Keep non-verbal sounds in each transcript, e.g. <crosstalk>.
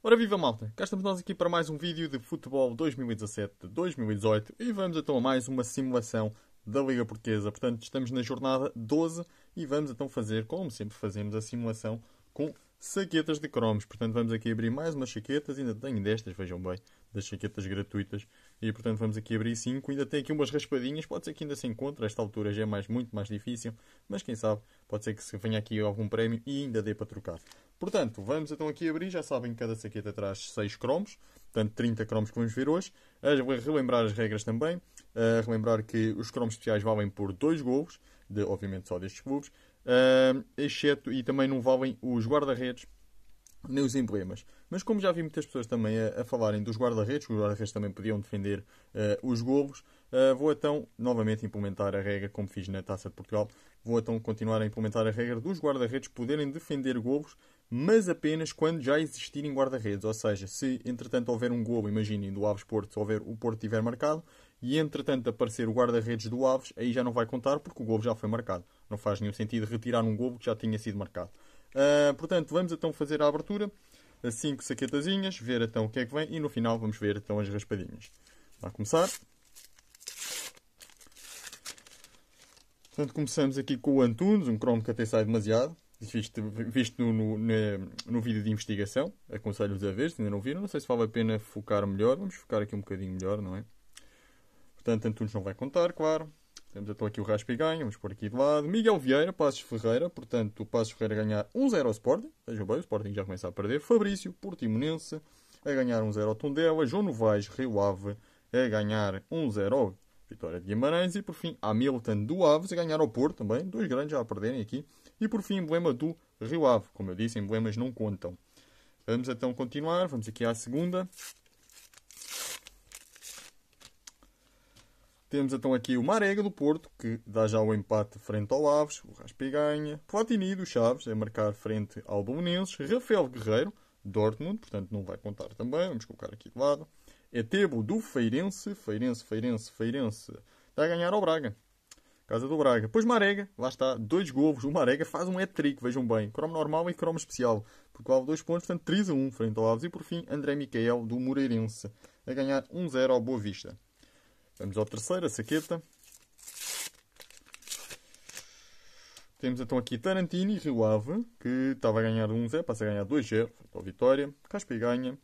Ora viva malta, cá estamos nós aqui para mais um vídeo de futebol 2017-2018 e vamos então a mais uma simulação da Liga Portuguesa. Portanto, estamos na jornada 12 e vamos então fazer, como sempre fazemos, a simulação com saquetas de cromos. Portanto, vamos aqui abrir mais umas saquetas, ainda tenho destas, vejam bem, das saquetas gratuitas. E portanto vamos aqui abrir 5, ainda tem aqui umas raspadinhas, pode ser que ainda se encontre, a esta altura já é mais, muito mais difícil, mas quem sabe, pode ser que se venha aqui algum prémio e ainda dê para trocar. Portanto, vamos então aqui abrir. Já sabem que cada saqueta traz 6 cromos. Portanto, 30 cromos que vamos ver hoje. vou relembrar as regras também. relembrar que os cromos especiais valem por 2 golos. De, obviamente só destes clubes. Uh, ah, exceto, e também não valem os guarda-redes nem os emblemas. Mas como já vi muitas pessoas também a, a falarem dos guarda-redes, os guarda-redes também podiam defender uh, os golos, uh, vou então novamente implementar a regra, como fiz na Taça de Portugal, vou então continuar a implementar a regra dos guarda-redes poderem defender golos, mas apenas quando já existirem guarda-redes. Ou seja, se entretanto houver um golo, imaginem, do Aves Porto, se houver, o Porto tiver marcado, e entretanto aparecer o guarda-redes do Aves, aí já não vai contar porque o golo já foi marcado. Não faz nenhum sentido retirar um golo que já tinha sido marcado. Uh, portanto, vamos então fazer a abertura, as 5 saquetazinhas, ver então o que é que vem e no final vamos ver então as raspadinhas. Vamos começar. Portanto, começamos aqui com o Antunes, um cromo que até sai demasiado visto, visto no, no, no, vídeo de investigação, aconselho-vos a ver, se ainda não viram, não sei se vale a pena focar melhor, vamos focar aqui um bocadinho melhor, não é? Portanto, Antunes não vai contar, claro. Temos aqui o raspe e ganha, vamos por aqui de lado. Miguel Vieira, Passos Ferreira, portanto, o Passos Ferreira a ganhar 1-0 ao Sporting, vejam bem, o Sporting já começa a perder. Fabrício, Portimonense, a ganhar 1-0 ao Tondela. João Novaes, Rio Ave, a ganhar 1-0 ao Vitória de Guimarães e por fim Hamilton do Aves a ganhar ao Porto também, dois grandes já a perderem aqui. E por fim emblema do Rio Ave, como eu disse, emblemas não contam. Vamos então continuar, vamos aqui à segunda. Temos então aqui o Marega do Porto, que dá já o empate frente ao Aves, o Raspi ganha. Platini do Chaves a marcar frente ao Belenenses. Rafael Guerreiro, Dortmund, portanto não vai contar também, vamos colocar aqui de lado. Etebo é do Feirense, Feirense, Feirense, Feirense, está a ganhar ao é Braga. Casa do Braga. Pois Marega, lá está, dois golos. O Marega faz um hat-trick, vejam bem. Cromo normal e cromo especial. Porque Portugal, dois pontos, portanto 3 a 1 frente ao Alves. E por fim, André Micael do Moreirense, a ganhar 1-0 a ao Boa Vista. Vamos ao terceiro, a saqueta. Temos então aqui Tarantini e Rio Ave, que estava a ganhar 1-0, passa a ganhar 2-0, frente ao Vitória. Caspi ganha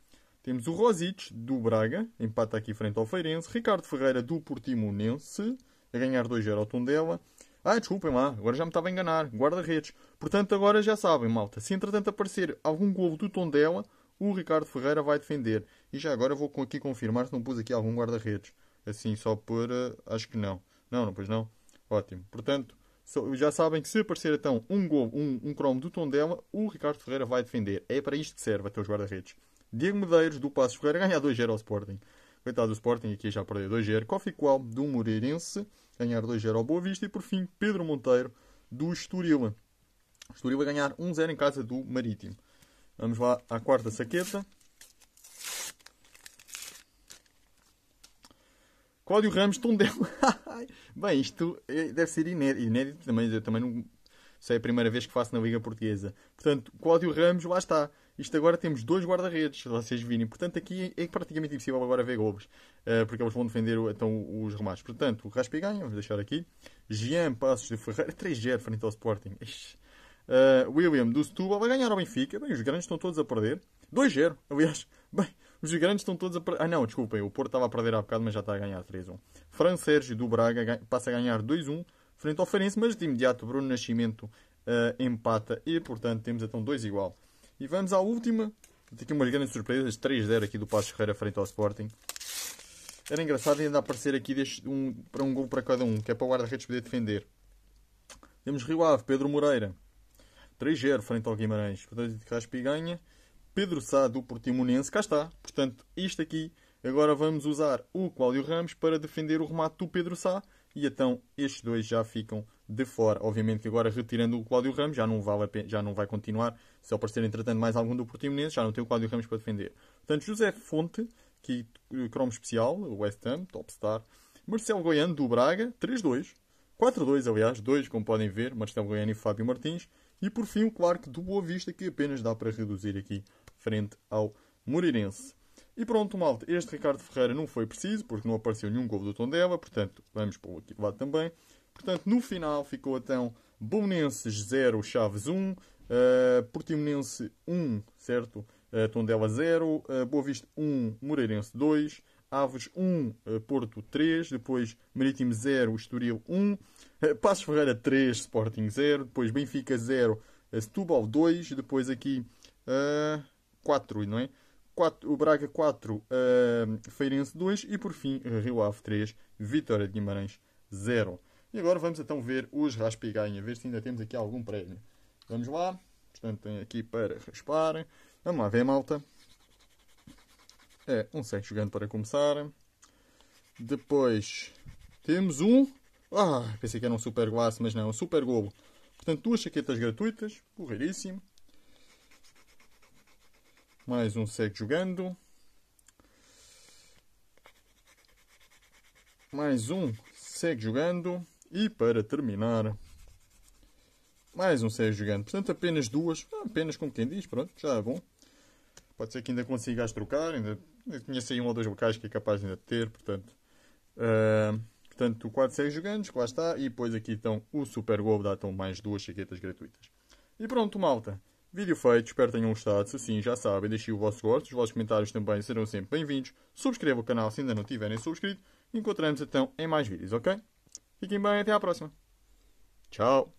temos o Rosic, do Braga, empata aqui frente ao Feirense. Ricardo Ferreira, do Portimonense, a ganhar 2-0 ao Tondela. Ah, desculpem lá, agora já me estava a enganar. Guarda-redes. Portanto, agora já sabem, malta. Se entretanto aparecer algum golo do Tondela, o Ricardo Ferreira vai defender. E já agora vou aqui confirmar se não pus aqui algum guarda-redes. Assim, só por... Uh, acho que não. Não, não pus não. Ótimo. Portanto, so, já sabem que se aparecer então um golo, um, um cromo do Tondela, o Ricardo Ferreira vai defender. É para isto que serve até os guarda-redes. Diego Medeiros, do Passos Ferreira, ganhar 2-0 ao Sporting. Coitado do Sporting, aqui já perdeu 2-0. Coffee Qual, do Moreirense, ganhar 2-0 ao Boa Vista. E por fim, Pedro Monteiro, do Estoril. O Estoril a ganhar 1-0 em casa do Marítimo. Vamos lá à quarta saqueta. Cláudio Ramos, Tondela. <laughs> Bem, isto é, deve ser inédito, inédito também. Eu também não sei é a primeira vez que faço na Liga Portuguesa. Portanto, Cláudio Ramos, lá está. Isto agora temos dois guarda-redes, vocês virem. Portanto, aqui é praticamente impossível agora ver golos, eh, porque eles vão defender então, os remates. Portanto, o Raspi ganha, vamos deixar aqui. Jean Passos de Ferreira, 3-0 frente ao Sporting. Uh, William do Setúbal vai ganhar ao Benfica. Bem, os grandes estão todos a perder. 2-0, aliás. <laughs> Bem, os grandes estão todos a perder. Ah, não, desculpem, o Porto estava a perder há bocado, mas já está a ganhar 3-1. Fran Sérgio do Braga passa a ganhar 2-1 frente ao Farense, mas de imediato Bruno Nascimento uh, empata e, portanto, temos então 2 igual. E vamos à última. Tenho aqui umas grandes surpresas. 3-0 aqui do Passos Ferreira frente ao Sporting. Era engraçado ainda aparecer aqui deste, um, para um gol para cada um, que é para o guarda-redes poder defender. Temos Rio Ave, Pedro Moreira. 3-0 frente ao Guimarães. Portanto, Caspi ganha. Pedro Sá do Portimonense. Cá está. Portanto, isto aqui Agora vamos usar o Cláudio Ramos para defender o remate do Pedro Sá. E então estes dois já ficam de fora. Obviamente que agora retirando o Cláudio Ramos já não, vale pena, já não vai continuar. Se aparecer entretanto mais algum do Portimonense, já não tem o Cláudio Ramos para defender. Portanto, José Fonte, que eh, cromo especial, West Ham, top star. Marcelo Goiano do Braga, 3-2. 4-2, aliás, dois, como podem ver, Marcelo Goiano e Fábio Martins. E por fim, o Clark do Boa Vista, que apenas dá para reduzir aqui frente ao Moreirense. E pronto, malta, este Ricardo Ferreira não foi preciso, porque não apareceu nenhum gol do Tondela, portanto, vamos para o aqui lado também. Portanto, no final ficou então Belenenses 0, Chaves 1, uh, eh, Portimonense 1, certo? Uh, Tondela 0, uh, eh, Boa Vista 1, Moreirense 2, Aves 1, uh, Porto 3, depois Marítimo 0, Estoril 1, uh, Passos Ferreira 3, Sporting 0, depois Benfica 0, uh, Setúbal 2, depois aqui uh, 4, não é? 4, o Braga 4, uh, eh, Feirense 2 e por fim Rio Ave 3, Vitória de Guimarães 0. E agora vamos então ver os raspa ver se ainda temos aqui algum prémio. Vamos lá, portanto tem aqui para raspar. Vamos lá ver, malta. É um 6 jogando para começar. Depois temos um. Ah, pensei que era um super glass, mas não, um super globo. Portanto, duas chaquetas gratuitas, porreiríssimo. Mais um segue jogando. Mais um segue jogando. E para terminar, mais um segue jogando. Portanto, apenas duas. Ah, apenas como quem diz, pronto, já é bom. Pode ser que ainda consigas trocar. Ainda, ainda conheci um ou dois locais que é capaz ainda de ter, portanto. Uh, portanto, quatro segue jogando, lá está. E depois aqui estão o Super gol. dá mais duas chaquetas gratuitas. E pronto, malta. Vídeo feito, espero tenham gostado. Se sim, já sabem, deixem o vosso gosto, os vossos comentários também serão sempre bem-vindos. Subscrevam o canal se ainda não tiverem subscrito. Encontramos então em mais vídeos, ok? Fiquem bem, até à próxima. Tchau!